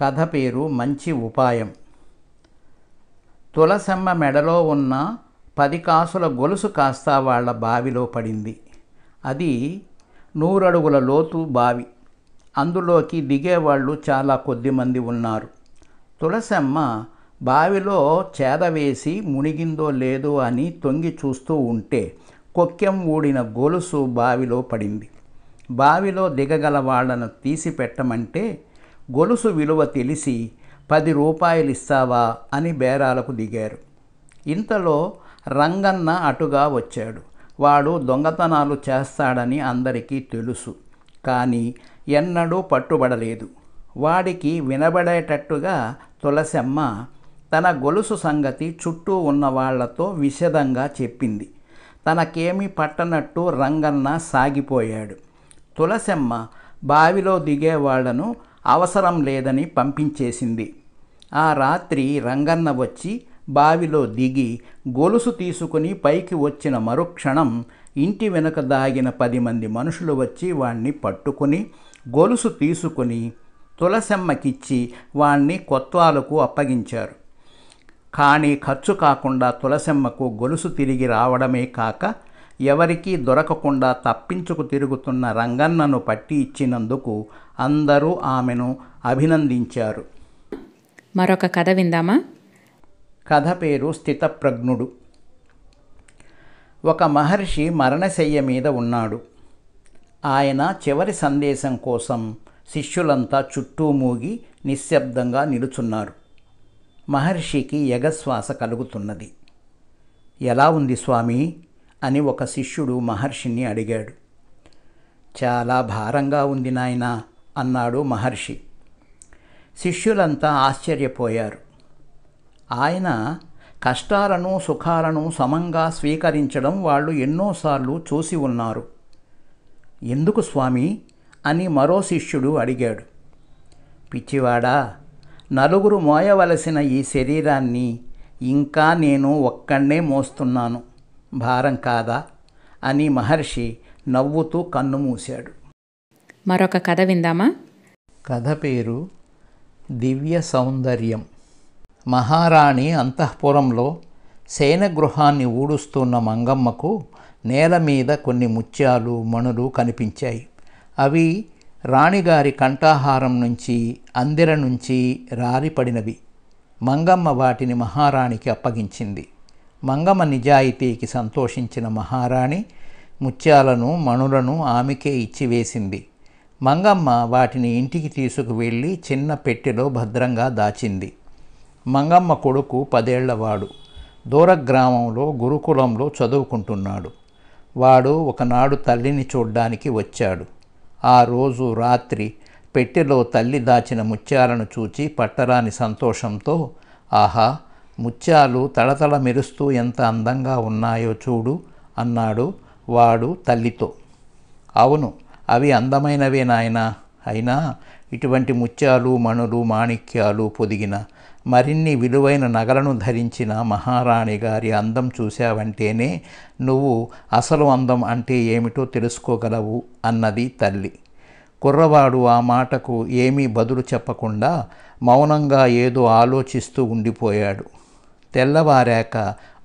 కథ పేరు మంచి ఉపాయం తులసమ్మ మెడలో ఉన్న పది కాసుల గొలుసు కాస్తా వాళ్ళ బావిలో పడింది అది నూరడుగుల లోతు బావి అందులోకి దిగేవాళ్ళు చాలా కొద్దిమంది ఉన్నారు తులసమ్మ బావిలో చేదవేసి మునిగిందో లేదో అని తొంగి చూస్తూ ఉంటే కొక్కెం ఊడిన గొలుసు బావిలో పడింది బావిలో దిగగల వాళ్ళను తీసి పెట్టమంటే గొలుసు విలువ తెలిసి పది రూపాయలు ఇస్తావా అని బేరాలకు దిగారు ఇంతలో రంగన్న అటుగా వచ్చాడు వాడు దొంగతనాలు చేస్తాడని అందరికీ తెలుసు కానీ ఎన్నడూ పట్టుబడలేదు వాడికి వినబడేటట్టుగా తులసమ్మ తన గొలుసు సంగతి చుట్టూ ఉన్న వాళ్లతో విషదంగా చెప్పింది తనకేమీ పట్టనట్టు రంగన్న సాగిపోయాడు తులసమ్మ బావిలో దిగే వాళ్లను అవసరం లేదని పంపించేసింది ఆ రాత్రి రంగన్న వచ్చి బావిలో దిగి గొలుసు తీసుకుని పైకి వచ్చిన మరుక్షణం ఇంటి వెనుక దాగిన పది మంది మనుషులు వచ్చి వాణ్ణి పట్టుకుని గొలుసు తీసుకుని తులసమ్మకిచ్చి వాణ్ణి కొత్వాలకు అప్పగించారు కానీ ఖర్చు కాకుండా తులసమ్మకు గొలుసు తిరిగి రావడమే కాక ఎవరికీ దొరకకుండా తప్పించుకు తిరుగుతున్న రంగన్నను పట్టి ఇచ్చినందుకు అందరూ ఆమెను అభినందించారు మరొక కథ విందామా కథ పేరు స్థితప్రజ్ఞుడు ఒక మహర్షి మరణశయ్య మీద ఉన్నాడు ఆయన చివరి సందేశం కోసం శిష్యులంతా చుట్టూ మూగి నిశ్శబ్దంగా నిలుచున్నారు మహర్షికి యగశ్వాస కలుగుతున్నది ఎలా ఉంది స్వామి అని ఒక శిష్యుడు మహర్షిని అడిగాడు చాలా భారంగా ఉంది నాయన అన్నాడు మహర్షి శిష్యులంతా ఆశ్చర్యపోయారు ఆయన కష్టాలను సుఖాలను సమంగా స్వీకరించడం వాళ్ళు ఎన్నోసార్లు చూసి ఉన్నారు ఎందుకు స్వామి అని మరో శిష్యుడు అడిగాడు పిచ్చివాడా నలుగురు మోయవలసిన ఈ శరీరాన్ని ఇంకా నేను ఒక్కడే మోస్తున్నాను భారం కాదా అని మహర్షి నవ్వుతూ కన్ను మూశాడు మరొక కథ విందామా కథ పేరు దివ్య సౌందర్యం మహారాణి అంతఃపురంలో గృహాన్ని ఊడుస్తున్న మంగమ్మకు నేల మీద కొన్ని ముత్యాలు మణులు కనిపించాయి అవి రాణిగారి కంఠాహారం నుంచి అందిర నుంచి రారిపడినవి మంగమ్మ వాటిని మహారాణికి అప్పగించింది మంగమ్మ నిజాయితీకి సంతోషించిన మహారాణి ముత్యాలను మణులను ఆమెకే ఇచ్చివేసింది మంగమ్మ వాటిని ఇంటికి తీసుకువెళ్ళి చిన్న పెట్టెలో భద్రంగా దాచింది మంగమ్మ కొడుకు పదేళ్లవాడు దూరగ్రామంలో గురుకులంలో చదువుకుంటున్నాడు వాడు ఒకనాడు తల్లిని చూడ్డానికి వచ్చాడు ఆ రోజు రాత్రి పెట్టెలో తల్లి దాచిన ముత్యాలను చూచి పట్టరాని సంతోషంతో ఆహా ముత్యాలు తడతడ మెరుస్తూ ఎంత అందంగా ఉన్నాయో చూడు అన్నాడు వాడు తల్లితో అవును అవి అందమైనవే నాయన అయినా ఇటువంటి ముత్యాలు మణులు మాణిక్యాలు పొదిగిన మరిన్ని విలువైన నగలను ధరించిన మహారాణి గారి అందం చూశావంటేనే నువ్వు అసలు అందం అంటే ఏమిటో తెలుసుకోగలవు అన్నది తల్లి కుర్రవాడు ఆ మాటకు ఏమీ బదులు చెప్పకుండా మౌనంగా ఏదో ఆలోచిస్తూ ఉండిపోయాడు తెల్లవారాక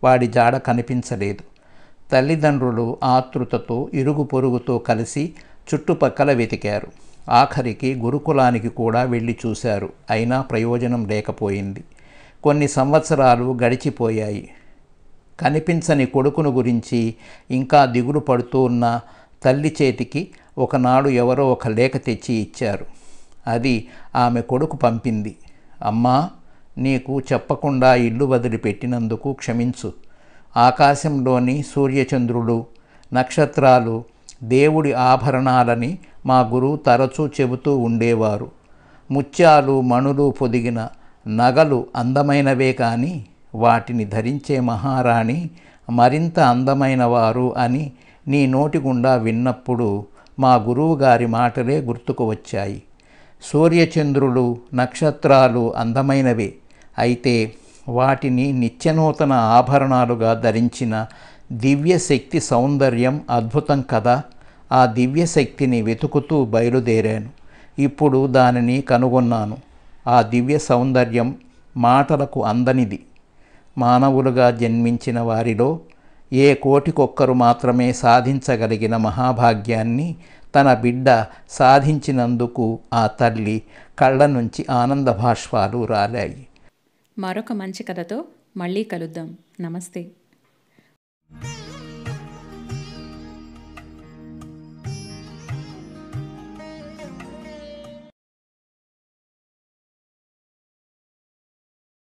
వాడి జాడ కనిపించలేదు తల్లిదండ్రులు ఆతృతతో ఇరుగు పొరుగుతో కలిసి చుట్టుపక్కల వెతికారు ఆఖరికి గురుకులానికి కూడా వెళ్ళి చూశారు అయినా ప్రయోజనం లేకపోయింది కొన్ని సంవత్సరాలు గడిచిపోయాయి కనిపించని కొడుకును గురించి ఇంకా దిగులు పడుతూ ఉన్న తల్లి చేతికి ఒకనాడు ఎవరో ఒక లేఖ తెచ్చి ఇచ్చారు అది ఆమె కొడుకు పంపింది అమ్మా నీకు చెప్పకుండా ఇల్లు వదిలిపెట్టినందుకు క్షమించు ఆకాశంలోని సూర్యచంద్రులు నక్షత్రాలు దేవుడి ఆభరణాలని మా గురువు తరచూ చెబుతూ ఉండేవారు ముత్యాలు మణులు పొదిగిన నగలు అందమైనవే కానీ వాటిని ధరించే మహారాణి మరింత అందమైనవారు అని నీ నోటి గుండా విన్నప్పుడు మా గురువుగారి మాటలే గుర్తుకు వచ్చాయి సూర్యచంద్రులు నక్షత్రాలు అందమైనవే అయితే వాటిని నిత్యనూతన ఆభరణాలుగా ధరించిన దివ్యశక్తి సౌందర్యం అద్భుతం కదా ఆ దివ్యశక్తిని వెతుకుతూ బయలుదేరాను ఇప్పుడు దానిని కనుగొన్నాను ఆ దివ్య సౌందర్యం మాటలకు అందనిది మానవులుగా జన్మించిన వారిలో ఏ కోటికొక్కరు మాత్రమే సాధించగలిగిన మహాభాగ్యాన్ని తన బిడ్డ సాధించినందుకు ఆ తల్లి కళ్ళ నుంచి ఆనంద భాష్పాలు రాలాయి మరొక మంచి కథతో మళ్ళీ కలుద్దాం నమస్తే